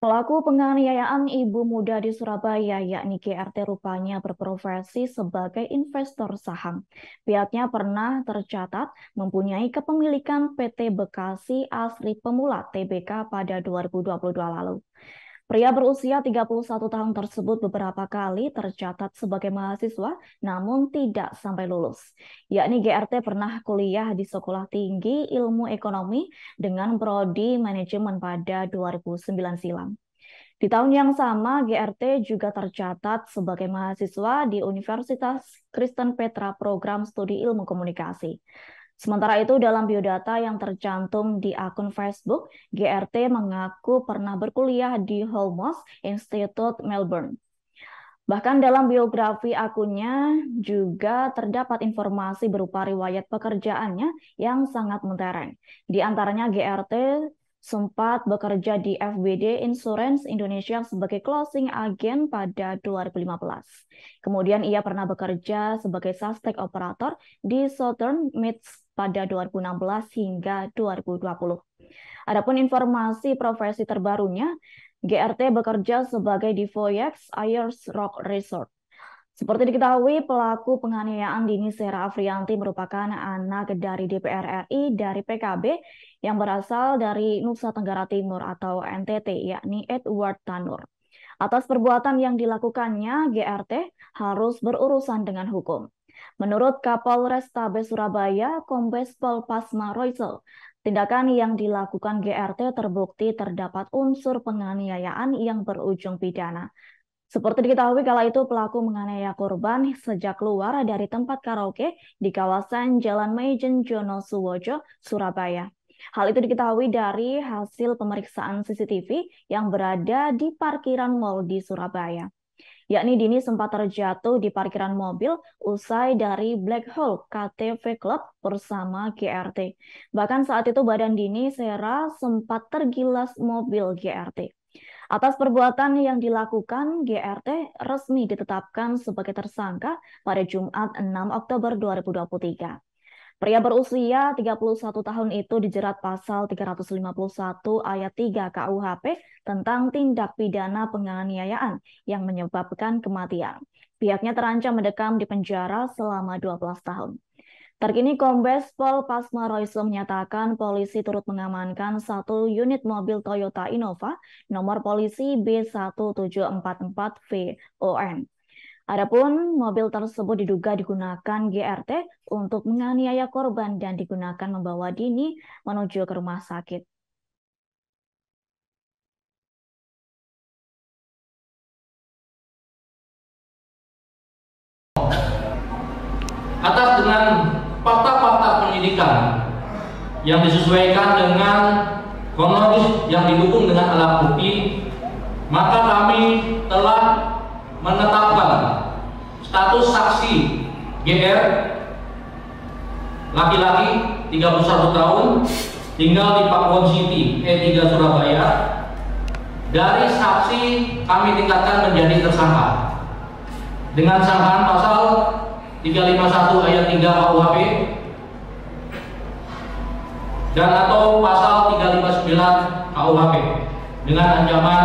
Pelaku penganiayaan ibu muda di Surabaya, yakni GRT rupanya berprofesi sebagai investor saham. Pihaknya pernah tercatat mempunyai kepemilikan PT Bekasi Asri Pemula TBK pada 2022 lalu. Pria berusia 31 tahun tersebut beberapa kali tercatat sebagai mahasiswa namun tidak sampai lulus. Yakni GRT pernah kuliah di Sekolah Tinggi Ilmu Ekonomi dengan prodi manajemen pada 2009 silam. Di tahun yang sama, GRT juga tercatat sebagai mahasiswa di Universitas Kristen Petra Program Studi Ilmu Komunikasi. Sementara itu, dalam biodata yang tercantum di akun Facebook, GRT mengaku pernah berkuliah di Holmos Institute Melbourne. Bahkan dalam biografi akunnya juga terdapat informasi berupa riwayat pekerjaannya yang sangat mentereng. Di antaranya GRT sempat bekerja di FBD Insurance Indonesia sebagai closing agent pada 2015. Kemudian ia pernah bekerja sebagai suspek operator di Southern Mid pada 2016 hingga 2020. Adapun informasi profesi terbarunya, GRT bekerja sebagai di Voyex Ayers Rock Resort. Seperti diketahui, pelaku penganiayaan Dini Sera Afrianti merupakan anak dari DPR RI dari PKB yang berasal dari Nusa Tenggara Timur atau NTT, yakni Edward Tanur. Atas perbuatan yang dilakukannya, GRT harus berurusan dengan hukum. Menurut Kapolres Tabes Surabaya, Kombes Pol Pasma Roisel, tindakan yang dilakukan GRT terbukti terdapat unsur penganiayaan yang berujung pidana. Seperti diketahui kala itu pelaku menganiaya korban sejak keluar dari tempat karaoke di kawasan Jalan Meijen Jono Suwojo, Surabaya. Hal itu diketahui dari hasil pemeriksaan CCTV yang berada di parkiran mall di Surabaya yakni Dini sempat terjatuh di parkiran mobil usai dari Black Hole KTV Club bersama GRT. Bahkan saat itu badan Dini Sera sempat tergilas mobil GRT. Atas perbuatan yang dilakukan, GRT resmi ditetapkan sebagai tersangka pada Jumat 6 Oktober 2023. Pria berusia 31 tahun itu dijerat pasal 351 ayat 3 KUHP tentang tindak pidana penganiayaan yang menyebabkan kematian. Pihaknya terancam mendekam di penjara selama 12 tahun. Terkini Kombes Pol Pasma Royce menyatakan polisi turut mengamankan satu unit mobil Toyota Innova nomor polisi B1744VON Adapun mobil tersebut diduga digunakan GRT untuk menganiaya korban dan digunakan membawa Dini menuju ke rumah sakit. Atas dengan fakta-fakta penyidikan yang disesuaikan dengan kronologis yang didukung dengan alat bukti, maka kami telah menetapkan status saksi GR laki-laki 31 tahun tinggal di Pakuwon City E3 Surabaya dari saksi kami tingkatkan menjadi tersangka dengan sangkaan pasal 351 ayat 3 KUHP dan atau pasal 359 KUHP dengan ancaman